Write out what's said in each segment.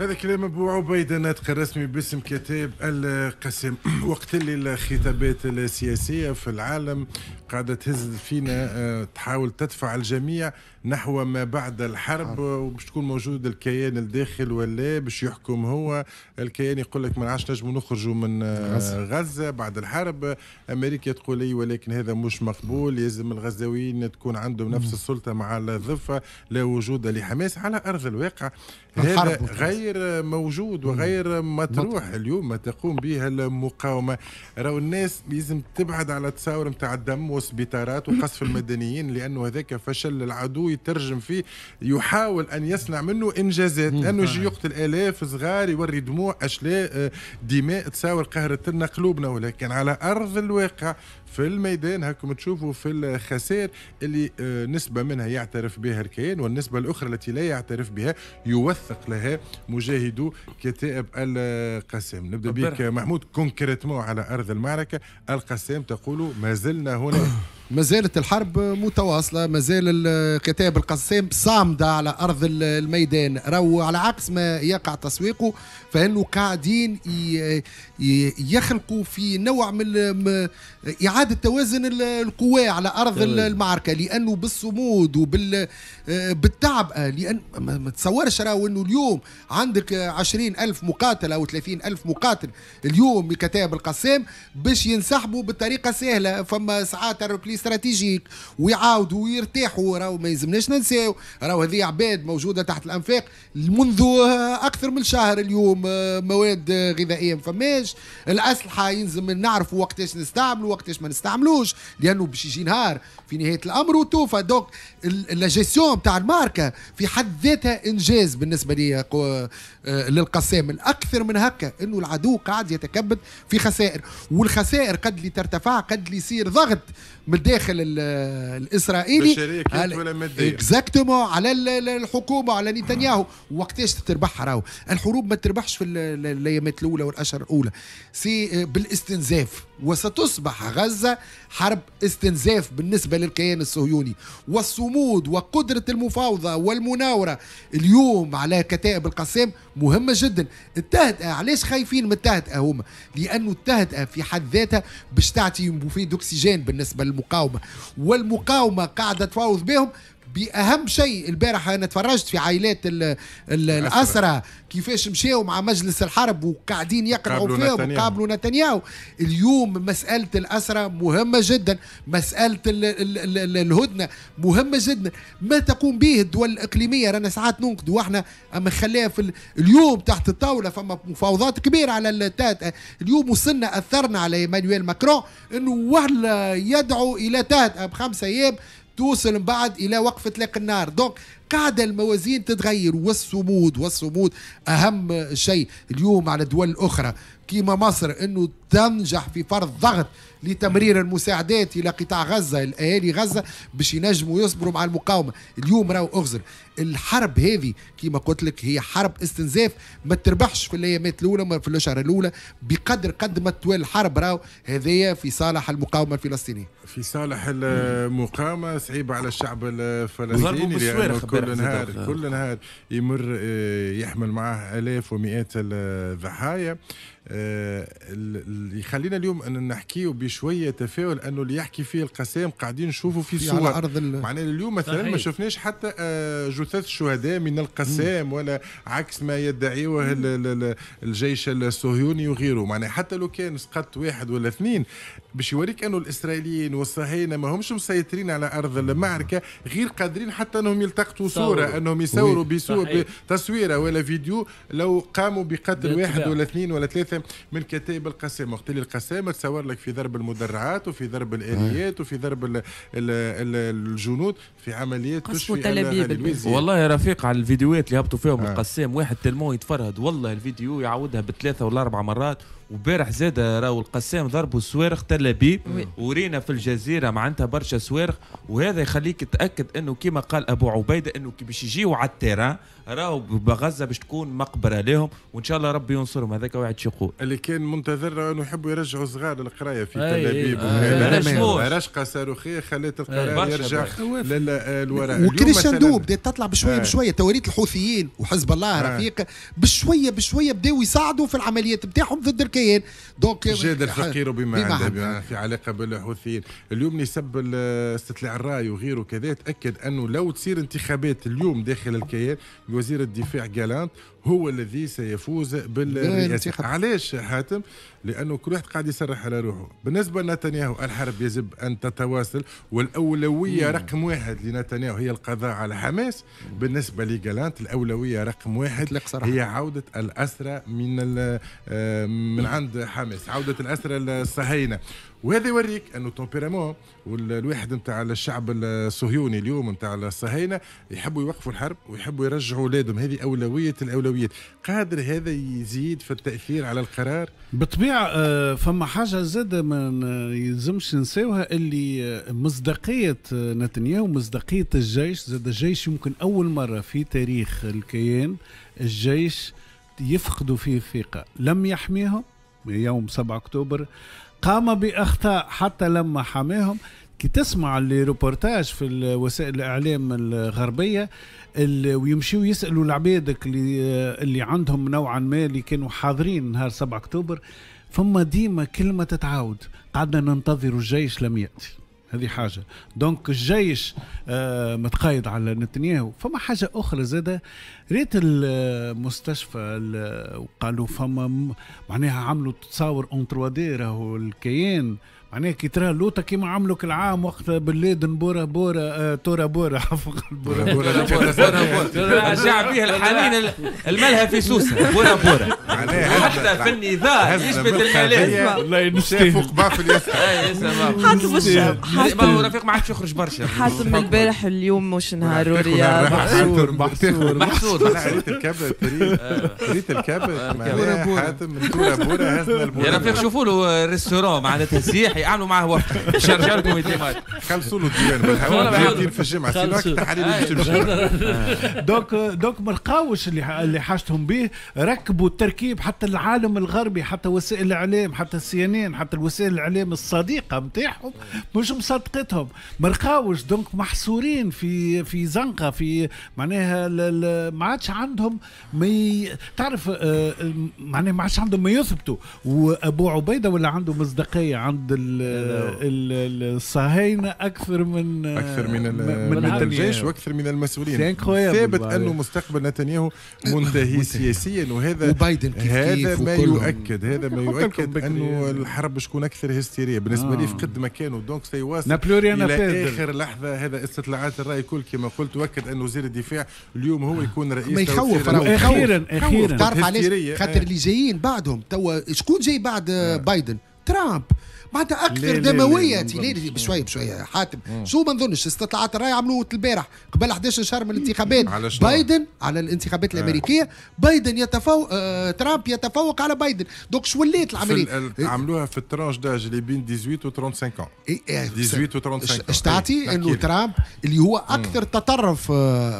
هذا كلام ابو عبيده ناطق الرسمي باسم كتاب القسم وقت اللي الخطابات السياسيه في العالم قاعده تهز فينا آه، تحاول تدفع الجميع نحو ما بعد الحرب آه. وباش تكون موجود الكيان الداخل ولا باش يحكم هو الكيان يقول لك ما عادش نجموا نخرجوا من آه، غزة. غزه بعد الحرب امريكا تقول لي ولكن هذا مش مقبول لازم الغزاويين تكون عندهم نفس السلطه مع الضفه لا وجود لحماس على ارض الواقع هذا غير موجود وغير مطروح اليوم ما تقوم به المقاومه راهو الناس لازم تبعد على التصاور نتاع الدم والسبيطارات وقصف المدنيين لانه هذاك فشل العدو يترجم فيه يحاول أن يصنع منه إنجازات لأنه يجي يقتل آلاف صغار يوري دموع أشلاء آه، دماء تساور قهرتنا قلوبنا ولكن على أرض الواقع في الميدان هاكم تشوفوا في الخسائر اللي آه، نسبة منها يعترف بها الكيان والنسبة الأخرى التي لا يعترف بها يوثق لها مجاهدو كتائب القسام نبدأ بك محمود كونكريتمون على أرض المعركة القسام تقول ما زلنا هنا ما زالت الحرب متواصله ما زال الكتاب القسام صامده على ارض الميدان راهو على عكس ما يقع تسويقه فانه قاعدين يخلقوا في نوع من اعاده توازن القوى على ارض المعركه لانه بالصمود وبال بالتعب لان ما تصورش راهو انه اليوم عندك عشرين ألف مقاتل او ثلاثين ألف مقاتل اليوم كتاب القسام باش ينسحبوا بطريقه سهله فما ساعات الركليس استراتيجيك ويعاودوا ويرتاحوا راهو ما يلزمناش ننساو راهو هذه عباد موجوده تحت الانفاق منذ اكثر من شهر اليوم آه، مواد غذائيه ما فماش الاسلحه يلزم نعرفوا وقتاش نستعملوا وقتاش ما نستعملوش لانه باش يجي نهار في نهايه الامر وتوفى دونك لا جيستيون تاع الماركه في حد ذاتها انجاز بالنسبه لي آه، للقسام الاكثر من هكا انه العدو قاعد يتكبد في خسائر والخسائر قد اللي ترتفع قد اللي يصير ضغط من الداخل الاسرائيلي ولا ماديه اكزاكتومون على الحكومه على نتنياهو وقتاش تربح راهو الحروب ما تربحش في الايامات الاولى والاشهر الاولى سي آه، بالاستنزاف وستصبح غزه حرب استنزاف بالنسبه للكيان الصهيوني والصمود وقدره المفاوضه والمناوره اليوم على كتائب القسام مهمه جدا التهدئه علاش خايفين من التهدئه هما لانه التهدئه في حد ذاتها باش تعطي مفيد اكسجين بالنسبه للمقاومه المقاومه والمقاومه قاعده تفاوض بهم باهم شيء البارح انا تفرجت في عائلات الاسرى كيفاش مشاو مع مجلس الحرب وقاعدين يقنعوا فيهم وقابلوا نتنياهو اليوم مساله الاسرى مهمه جدا مساله الـ الـ الـ الهدنه مهمه جدا ما تقوم به الدول الاقليميه رانا ساعات ننقدوا احنا اما خليها في اليوم تحت الطاوله فما مفاوضات كبيره على التات اليوم وصلنا اثرنا على ايمانويل ماكرون انه وهلا يدعو الى تهدئه بخمسه ايام توصل من بعد الى وقفه اطلاق النار دونك قاعدة الموازين تتغير والصمود والصمود أهم شيء اليوم على دول الأخرى كيما مصر أنه تنجح في فرض ضغط لتمرير المساعدات إلى قطاع غزة الأهالي غزة باش ينجموا يصبروا مع المقاومة اليوم راهو أغزر الحرب هذه كيما قلت لك هي حرب استنزاف ما تربحش في الأيامات الأولى في الأشهر الأولى بقدر قد ما توال الحرب راهو هذايا في صالح المقاومة الفلسطينية في صالح المقاومة صعيبة على الشعب الفلسطيني لأنه كل كل نهار كل نهار يمر آه، يحمل معه الاف ومئات الضحايا آه، اللي يخلينا اليوم ان نحكيه بشويه تفاؤل انه اللي يحكي فيه القسام قاعدين نشوفوا في صور على ارض معنا اليوم مثلا ما شفناش حتى آه، جثث شهداء من القسام ولا عكس ما يدعيه الجيش الصهيوني وغيره معنا حتى لو كان سقط واحد ولا اثنين باش يوريك انه الاسرائيليين والصهاينه ما همش مسيطرين على ارض المعركه غير قادرين حتى انهم يلتقطوا صوره انهم يصوروا بصور تصويره ولا فيديو لو قاموا بقتل واحد ولا اثنين ولا ثلاثه القسام من كتائب القسام وقت اللي القسام تصور لك في ضرب المدرعات وفي ضرب الاليات وفي ضرب ال ال الجنود في عمليات تشفي والله يا رفيق على الفيديوهات اللي هبطوا فيهم آه. القسام واحد تلمون يتفرهد والله الفيديو يعودها بثلاثه ولا اربع مرات وبارح زاد راهو القسام ضربوا السوارق تل ابيب ورينا في الجزيره معناتها برشا سوارق وهذا يخليك تاكد انه كما قال ابو عبيده انه كي باش يجيو على التيران راهو بغزه باش تكون مقبره لهم وان شاء الله ربي ينصرهم هذاك واحد شقول اللي كان منتظر انه يحبوا يرجعوا صغار للقرايه في تل ابيب رشقه صاروخيه خلت القرايه يرجع للوراء وكريشاندو بدات تطلع بشويه بشويه تواريت الحوثيين وحزب الله رفيق بشويه بشويه بداوا يساعدوا في العمليات بتاعهم ضد الحكايه دونك جاد الفقير بما عنده في علاقه بالحوثيين اليوم نسب استطلاع الراي وغيره كذا تاكد انه لو تصير انتخابات اليوم داخل الكيان وزير الدفاع جالانت هو الذي سيفوز بالرئاسه علاش حاتم لانه كل واحد قاعد يسرح على روحه بالنسبه لنتنياهو الحرب يجب ان تتواصل والاولويه مم. رقم واحد لنتنياهو هي القضاء على حماس بالنسبه لجالانت الاولويه رقم واحد هي عوده الاسرى من آه، من عند حماس عوده الاسرى الصهاينه وهذا يوريك انه التومبيرامون والواحد نتاع الشعب الصهيوني اليوم نتاع الصهاينه يحبوا يوقفوا الحرب ويحبوا يرجعوا اولادهم هذه اولويه الاولويات قادر هذا يزيد في التاثير على القرار بالطبيعه آه، فما حاجه زاد ما يلزمش نساوها اللي آه، مصداقيه آه، نتنياهو مصداقيه الجيش زاد الجيش يمكن اول مره في تاريخ الكيان الجيش يفقدوا فيه ثقه لم يحميهم يوم 7 اكتوبر قام باخطاء حتى لما حماهم كي تسمع الريبورتاج في وسائل الاعلام الغربيه اللي ويمشيوا يسالوا العبادك اللي اللي عندهم نوعا ما اللي كانوا حاضرين نهار 7 اكتوبر فما ديما كلمه تتعاود قعدنا ننتظر الجيش لم ياتي هذه حاجه دونك الجيش آه متقايد على نتنياهو فما حاجه اخرى زاده ريت المستشفى وقالوا فما معناها عملوا تصاور اون 3 دي راهو الكيان معناها كي ترى لوطه كيما عملوا كل عام وقت بالليد بورا بورا تورا بورا بورا بورا بورا رجع فيه الحنين الملهى في سوسه بورا بورا حتى في النظام يثبت الملاهي والله نشتي فوق باف حاتم الشعب حاتم رفيق ما عادش يخرج برشا حاتم البارح اليوم مش نهار رياض محسور محسور مظبوط انا قريت الكابل قريت آه. الكابل آه، بورا بورا حاتم من بورا بورا هزنا البورا يا رفيق شوفوا له ريستورون معناتها سياحي اعملوا معاه وقت شرجر خلصوا له الديوان بالحوار في الجمعه سينو التحاليل باش تمشي دونك دونك ما لقاوش اللي حاجتهم به ركبوا التركيب حتى العالم الغربي حتى وسائل الاعلام حتى السيانين حتى الوسائل الاعلام الصديقه نتاعهم مش مصدقتهم ما لقاوش دونك محصورين في في زنقه في معناها ما عادش عندهم مي... تعرف آه، آه، معناها ما عادش عندهم ما يثبتوا وابو عبيده ولا عنده مصداقيه عند الصهاينه اكثر من آه، اكثر من من الجيش واكثر من المسؤولين ثابت انه مستقبل نتنياهو منتهي سياسيا وهذا وبايدن كيف هذا ما يؤكد هذا ما يؤكد انه الحرب شكون اكثر هستيريه بالنسبه آه. لي في قد ما كانوا دونك سيواصل الى اخر لحظه هذا استطلاعات الراي الكل كما قلت تؤكد انه وزير الدفاع اليوم هو يكون رئيس ما يخوف اخيرا اخيرا تعرف علاش خاطر آه. اللي جايين بعدهم توا شكون جاي بعد آه، آه. بايدن ترامب معناتها اكثر دمويه ليه, ليه بشويه بشويه آه. حاتم آه. شو ما نظنش استطلاعات الراي عملوه البارح قبل 11 شهر من الانتخابات بايدن على الانتخابات آه. الامريكيه بايدن يتفوق آه ترامب يتفوق على بايدن دونك شو وليت العمليه عملوها في الترانش داج اللي بين 18 و 35 عام 18 و 35 اش تعطي انه ترامب اللي هو اكثر تطرف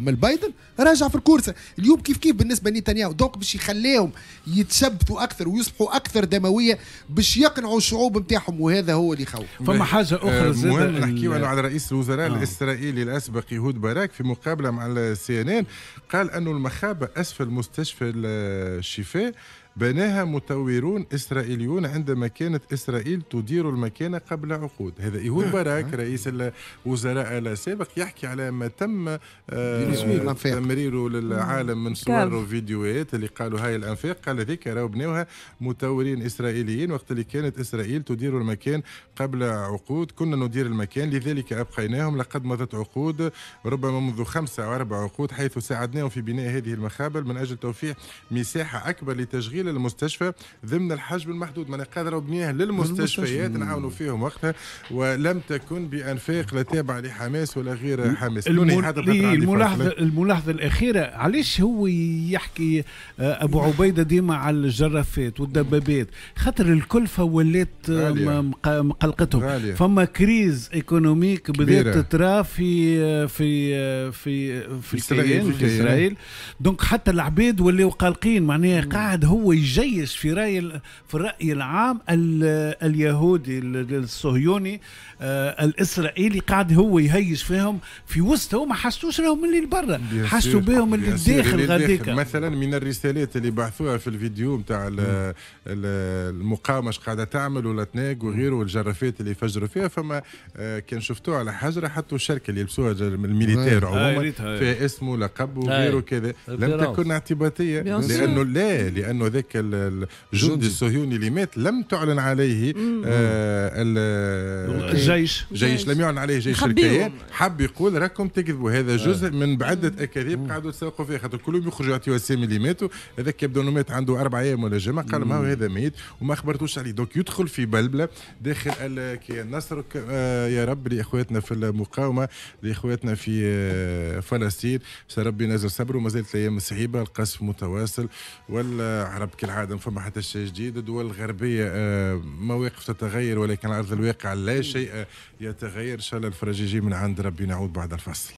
من بايدن راجع في الكورسه اليوم كيف كيف بالنسبه لنتنياهو دونك باش يخليهم يتشبثوا اكثر ويصبحوا اكثر دمويه باش يقنعوا الشعوب نتاعهم وهذا هو اللي يخوف فما حاجه اخرى آه، زاد مهم نحكيو على رئيس الوزراء آه. الاسرائيلي الاسبق يهود باراك في مقابله مع السي ان ان قال انه المخابه اسفل مستشفى الشفاء بناها مطورون إسرائيليون عندما كانت إسرائيل تدير المكان قبل عقود هذا إيهود نعم. باراك رئيس الوزراء السابق يحكي على ما تم آه، تمريره للعالم من صور وفيديوهات اللي قالوا هاي الأنفاق قال ذيك راهو بناوها مطورين إسرائيليين وقت اللي كانت إسرائيل تدير المكان قبل عقود كنا ندير المكان لذلك أبقيناهم لقد مضت عقود ربما منذ خمسة أو أربع عقود حيث ساعدناهم في بناء هذه المخابر من أجل توفير مساحة أكبر لتشغيل الباقي للمستشفى ضمن الحجم المحدود معناها قادره بنيه للمستشفيات نعاونوا فيهم وقتها ولم تكن بانفاق لا تابعه لحماس ولا غير حماس إيه، الملاحظه الملاحظه الاخيره علاش هو يحكي آه، ابو عبيده ديما على الجرافات والدبابات خاطر الكلفه ولات آه، مقلقتهم فما كريز ايكونوميك بدات تترا آه، في في في في, في, في, في اسرائيل دونك حتى العباد ولاو قلقين معناها قاعد هو يجيش في راي في الراي العام اليهودي الصهيوني آه، الاسرائيلي قاعد هو يهيج فيهم في وسط هو ما حسوش راهم اللي برا حسوا بهم اللي الداخل غاديك مثلا من الرسالات اللي بعثوها في الفيديو نتاع المقاومه قاعده تعمل ولا تناق وغيره والجرافات اللي فجروا فيها فما آه، كان شفتوه على حجره حطوا الشركه اللي يلبسوها الميليتير عموما فيها اسمه لقب وغيره كذا لم تكن اعتباطيه لانه لا لانه هذاك الجندي الصهيوني اللي مات لم تعلن عليه آه، الجيش إيه، جيش لم يعلن عليه جيش الكيان حب يقول راكم تكذبوا هذا جزء آه. من بعده اكاذيب قعدوا تسوقوا فيها خاطر كلهم يخرجوا يعطيوا اسامي اللي ماتوا هذاك يبدو انه مات عنده اربع ايام ولا جمعه قال ما هو هذا ميت وما خبرتوش عليه دونك يدخل في بلبله داخل الكيان نصر آه، يا رب لاخواتنا في المقاومه لاخواتنا في فلسطين ربي نازل صبر وما زالت الايام صعيبه القصف متواصل والعرب العرب كالعاده فما حتى شيء جديد الدول الغربيه آه، مواقف تتغير ولكن على ارض الواقع لا شيء يتغير ان شاء الله الفرج يجي من عند ربي نعود بعد الفصل